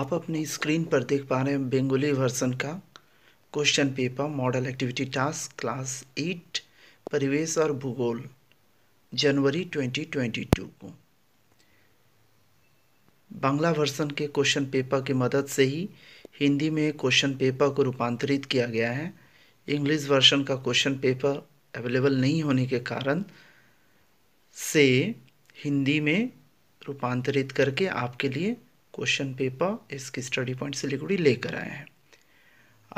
आप अपनी स्क्रीन पर देख पा रहे हैं बेंगोली वर्सन का question paper model activity task class eight परिवेश और भूगोल जनवरी 2022 को बांग्ला वर्सन के क्वेश्चन पेपर की मदद से ही हिंदी में क्वेश्चन पेपर को रूपांतरित किया गया है इंग्लिश वर्सन का क्वेश्चन पेपर अवेलेबल नहीं होने के कारण से हिंदी में रूपांतरित करके आपके लिए क्वेश्चन पेपर इसके स्टडी पॉइंट सिलीगुड़ी लेकर आए हैं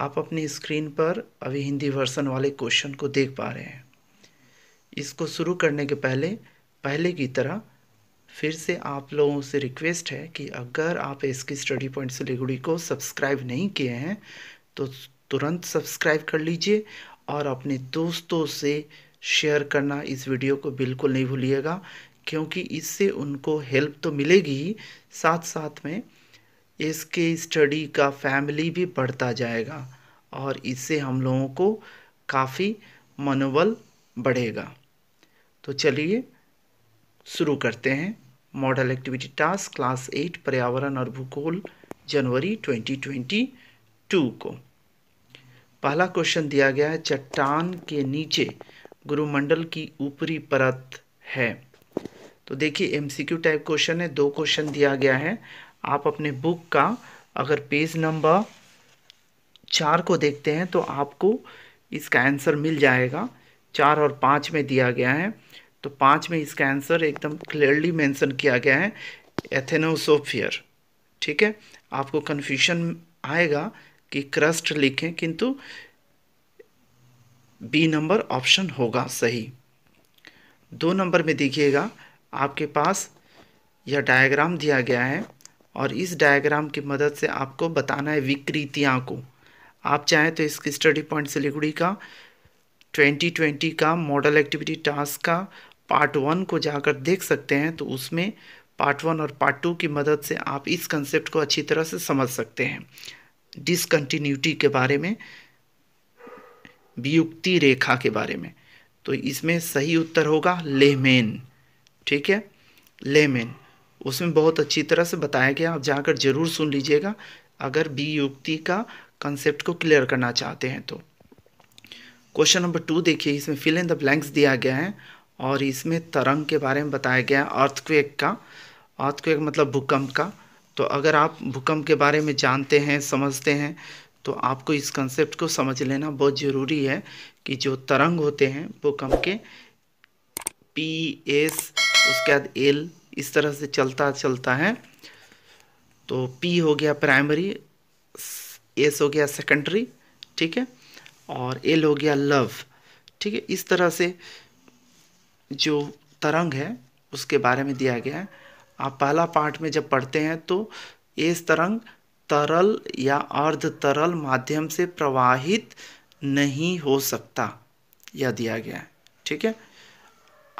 आप अपनी स्क्रीन पर अभी हिंदी वर्सन वाले क्वेश्चन को देख पा रहे हैं इसको शुरू करने के पहले पहले की तरह फिर से आप लोगों से रिक्वेस्ट है कि अगर आप इसकी स्टडी पॉइंट सिलीगुड़ी को सब्सक्राइब नहीं किए हैं तो तुरंत सब्सक्राइब कर लीजिए और अपने दोस्तों से शेयर करना इस वीडियो को बिल्कुल नहीं भूलिएगा क्योंकि इससे उनको हेल्प तो मिलेगी ही साथ साथ में इसके स्टडी का फैमिली भी बढ़ता जाएगा और इससे हम लोगों को काफ़ी मनोबल बढ़ेगा तो चलिए शुरू करते हैं model activity task class eight पर्यावरण और भूगोल जनवरी 2022 को पहला क्वेश्चन दिया गया है चट्टान के नीचे गुरुमंडल की ऊपरी परत है तो देखिए एमसीक्यू टाइप क्वेश्चन है दो क्वेश्चन दिया गया है आप अपने बुक का अगर पेज नंबर चार को देखते हैं तो आपको इसका आंसर मिल जाएगा चार और पाँच में दिया गया है तो पाँच में इसका आंसर एकदम क्लियरली मेंशन किया गया है एथेनोसोफियर ठीक है आपको कन्फ्यूशन आएगा कि क्रस्ट लिखें किंतु बी नंबर ऑप्शन होगा सही दो नंबर में देखिएगा आपके पास यह डायग्राम दिया गया है और इस डायग्राम की मदद से आपको बताना है विकृतियाँ को आप चाहें तो इसकी स्टडी पॉइंट सिलीगुड़ी का 2020 का मॉडल एक्टिविटी टास्क का पार्ट वन को जाकर देख सकते हैं तो उसमें पार्ट वन और पार्ट टू की मदद से आप इस कंसेप्ट को अच्छी तरह से समझ सकते हैं डिसकंटिन्यूटी के बारे में वियुक्ति रेखा के बारे में तो इसमें सही उत्तर होगा लेहमेन ठीक है लेमेन उसमें बहुत अच्छी तरह से बताया गया आप जाकर जरूर सुन लीजिएगा अगर बी युक्ति का कंसेप्ट को क्लियर करना चाहते हैं तो क्वेश्चन नंबर टू देखिए इसमें फिल इन द ब्लैंक्स दिया गया है और इसमें तरंग के बारे में बताया गया है अर्थक्वेक का अर्थक्वेक मतलब भूकंप का तो अगर आप भूकंप के बारे में जानते हैं समझते हैं तो आपको इस कंसेप्ट को समझ लेना बहुत ज़रूरी है कि जो तरंग होते हैं भूकंप के पी एस उसके बाद एल इस तरह से चलता चलता है तो पी हो गया प्राइमरी एस हो गया सेकेंडरी ठीक है और एल हो गया लव ठीक है इस तरह से जो तरंग है उसके बारे में दिया गया है आप पहला पार्ट में जब पढ़ते हैं तो एस तरंग तरल या अर्ध तरल माध्यम से प्रवाहित नहीं हो सकता यह दिया गया है ठीक है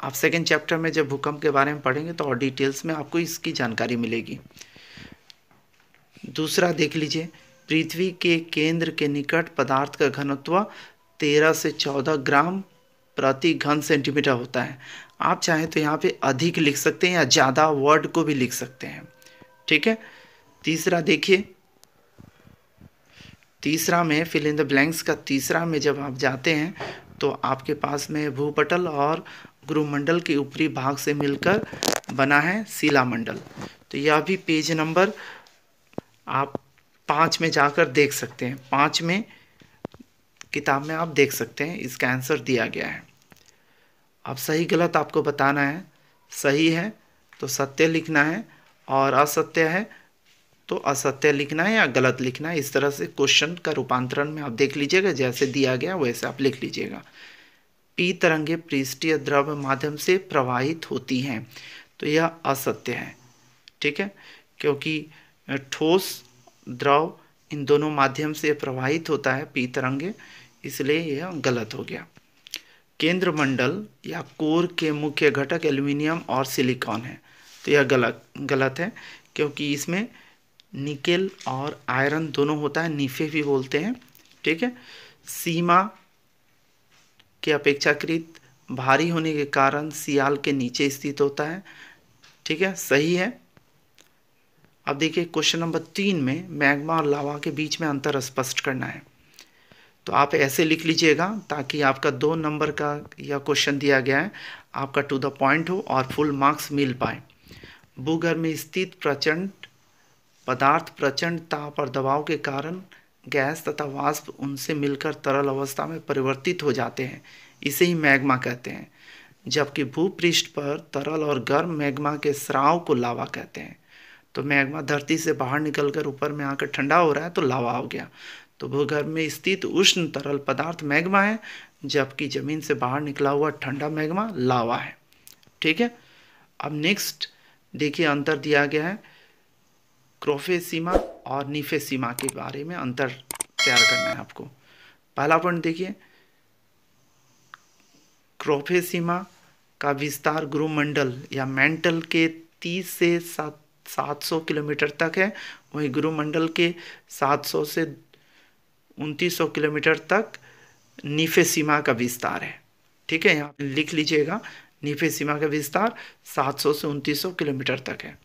आप सेकेंड चैप्टर में जब भूकंप के बारे में पढ़ेंगे तो और डिटेल्स में आपको इसकी जानकारी मिलेगी दूसरा देख लीजिए पृथ्वी के केंद्र के निकट पदार्थ का घनत्व तेरह से चौदह ग्राम प्रति घन सेंटीमीटर होता है आप चाहें तो यहाँ पे अधिक लिख सकते हैं या ज़्यादा वर्ड को भी लिख सकते हैं ठीक है तीसरा देखिए तीसरा में फिल इन द ब्लैंक्स का तीसरा में जब आप जाते हैं तो आपके पास में भूपटल और गुरुमंडल के ऊपरी भाग से मिलकर बना है शिला मंडल तो यह भी पेज नंबर आप पाँच में जाकर देख सकते हैं पाँच में किताब में आप देख सकते हैं इसका आंसर दिया गया है अब सही गलत आपको बताना है सही है तो सत्य लिखना है और असत्य है तो असत्य लिखना है या गलत लिखना है इस तरह से क्वेश्चन का रूपांतरण में आप देख लीजिएगा जैसे दिया गया वैसे आप लिख लीजिएगा पी तरंगे पृष्ठीय द्रव्य माध्यम से प्रवाहित होती हैं तो यह असत्य है ठीक है क्योंकि ठोस द्रव इन दोनों माध्यम से प्रवाहित होता है पी तरंगे इसलिए यह गलत हो गया केंद्र मंडल या कोर के मुख्य घटक एल्यूमिनियम और सिलिकॉन है तो यह गलत गलत है क्योंकि इसमें निकेल और आयरन दोनों होता है नीफे भी बोलते हैं ठीक है सीमा के अपेक्षाकृत भारी होने के कारण सियाल के नीचे स्थित होता है ठीक है सही है अब देखिए क्वेश्चन नंबर तीन में मैग्मा और लावा के बीच में अंतर स्पष्ट करना है तो आप ऐसे लिख लीजिएगा ताकि आपका दो नंबर का यह क्वेश्चन दिया गया है आपका टू द पॉइंट हो और फुल मार्क्स मिल पाए भूगर्भ में स्थित प्रचंड पदार्थ प्रचंड ताप और दबाव के कारण गैस तथा वाष्प उनसे मिलकर तरल अवस्था में परिवर्तित हो जाते हैं इसे ही मैग्मा कहते हैं जबकि भूपृष्ठ पर तरल और गर्म मैग्मा के स्राव को लावा कहते हैं तो मैग्मा धरती से बाहर निकलकर ऊपर में आकर ठंडा हो रहा है तो लावा हो गया तो भूगर्भ में स्थित उष्ण तरल पदार्थ मैग्मा है जबकि जमीन से बाहर निकला हुआ ठंडा मैग्मा लावा है ठीक है अब नेक्स्ट देखिए अंतर दिया गया है क्रोफेसीमा और नीफे सीमा के बारे में अंतर तैयार करना है आपको पहला पॉइंट देखिए क्रोफे सीमा का विस्तार गुरुमंडल या मेंटल के 30 से सात 700 किलोमीटर तक है वहीं गुरुमंडल के 700 से 2900 किलोमीटर तक नीफे सीमा का विस्तार है ठीक है यहाँ लिख लीजिएगा नीफे सीमा का विस्तार 700 से 2900 किलोमीटर तक है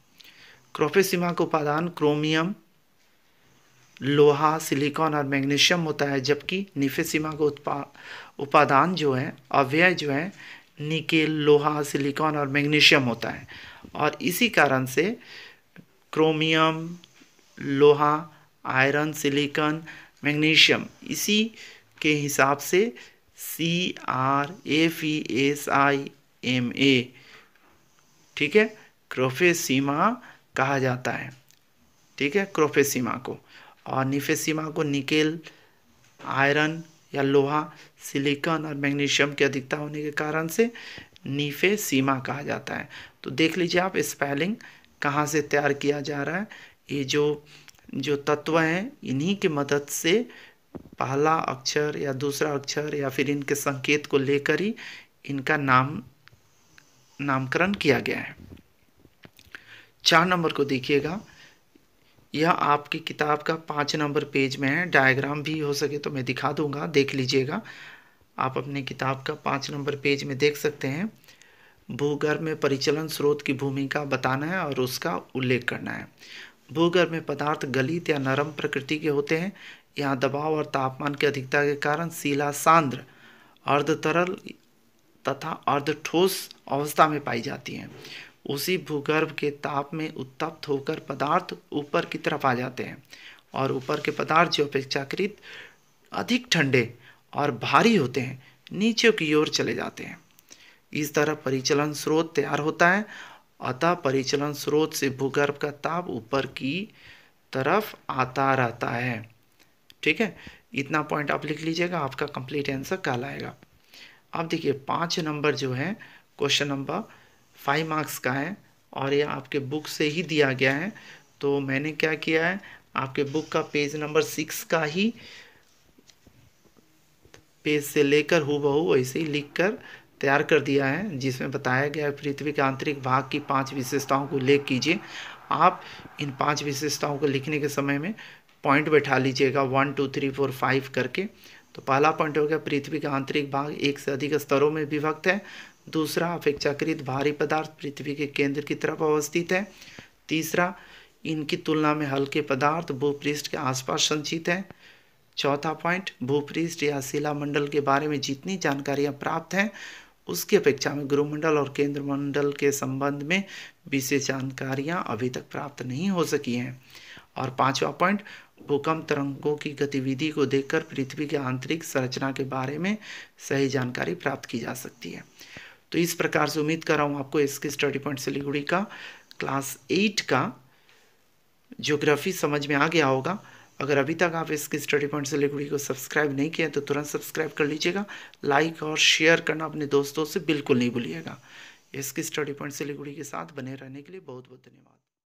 क्रोफे सीमा का उपादान क्रोमियम लोहा सिलिकॉन और मैग्नीशियम होता है जबकि निफेसीमा का उत्पा उपादान जो है अव्यय जो है निकेल लोहा सिलिकॉन और मैग्नीशियम होता है और इसी कारण से क्रोमियम लोहा आयरन सिलिकॉन मैग्नीशियम इसी के हिसाब से C R F E S I M A ठीक है क्रोफेसीमा कहा जाता है ठीक है क्रोफेसीमा को और निफेसिमा को निकेल आयरन या लोहा सिलिकॉन और मैग्नीशियम की अधिकता होने के कारण से नीफे सीमा कहा जाता है तो देख लीजिए आप स्पेलिंग कहाँ से तैयार किया जा रहा है ये जो जो तत्व हैं इन्हीं की मदद से पहला अक्षर या दूसरा अक्षर या फिर इनके संकेत को लेकर ही इनका नाम नामकरण किया गया है चार नंबर को देखिएगा यह आपकी किताब का पाँच नंबर पेज में है डायग्राम भी हो सके तो मैं दिखा दूंगा देख लीजिएगा आप अपने किताब का पाँच नंबर पेज में देख सकते हैं भूगर्भ में परिचलन स्रोत की भूमिका बताना है और उसका उल्लेख करना है भूगर्भ में पदार्थ गलित या नरम प्रकृति के होते हैं यहाँ दबाव और तापमान की अधिकता के कारण शिला सांद्र अर्ध तरल तथा अर्ध ठोस अवस्था में पाई जाती हैं उसी भूगर्भ के ताप में उत्तप्त होकर पदार्थ ऊपर की तरफ आ जाते हैं और ऊपर के पदार्थ जो अपेक्षाकृत अधिक ठंडे और भारी होते हैं नीचे की ओर चले जाते हैं इस तरह परिचलन स्रोत तैयार होता है अतः परिचलन स्रोत से भूगर्भ का ताप ऊपर की तरफ आता रहता है ठीक है इतना पॉइंट आप लिख लीजिएगा आपका कंप्लीट आंसर कल आएगा अब देखिए पाँच नंबर जो है क्वेश्चन नंबर फाइव मार्क्स का है और ये आपके बुक से ही दिया गया है तो मैंने क्या किया है आपके बुक का पेज नंबर सिक्स का ही पेज से लेकर हु बहू ऐसे ही लिख कर तैयार कर दिया है जिसमें बताया गया है पृथ्वी के आंतरिक भाग की पांच विशेषताओं को लेख कीजिए आप इन पांच विशेषताओं को लिखने के समय में पॉइंट बैठा लीजिएगा one two three four five करके तो पहला पॉइंट हो गया पृथ्वी का आंतरिक भाग एक से अधिक स्तरों में विभक्त है दूसरा अपेक्षाकृत भारी पदार्थ पृथ्वी के केंद्र की तरफ अवस्थित है तीसरा इनकी तुलना में हल्के पदार्थ भूपृष्ठ के आसपास संचित हैं चौथा पॉइंट भूपृष्ठ या शिला मंडल के बारे में जितनी जानकारियाँ प्राप्त हैं उसकी अपेक्षा में गुरुमंडल और केंद्र मंडल के संबंध में विशेष जानकारियाँ अभी तक प्राप्त नहीं हो सकी हैं और पांचवा पॉइंट भूकंप तरंगों की गतिविधि को देखकर पृथ्वी के आंतरिक संरचना के बारे में सही जानकारी प्राप्त की जा सकती है तो इस प्रकार से उम्मीद कर रहा हूँ आपको इसके स्टडी पॉइंट सिलीगुड़ी का क्लास एट का ज्योग्राफी समझ में आ गया होगा अगर अभी तक आप इसके स्टडी पॉइंट सिलीगुड़ी को सब्सक्राइब नहीं किया तो तुरंत सब्सक्राइब कर लीजिएगा लाइक और शेयर करना अपने दोस्तों से बिल्कुल नहीं भूलिएगा इसके स्टडी पॉइंट सिलीगुड़ी के साथ बने रहने के लिए बहुत बहुत धन्यवाद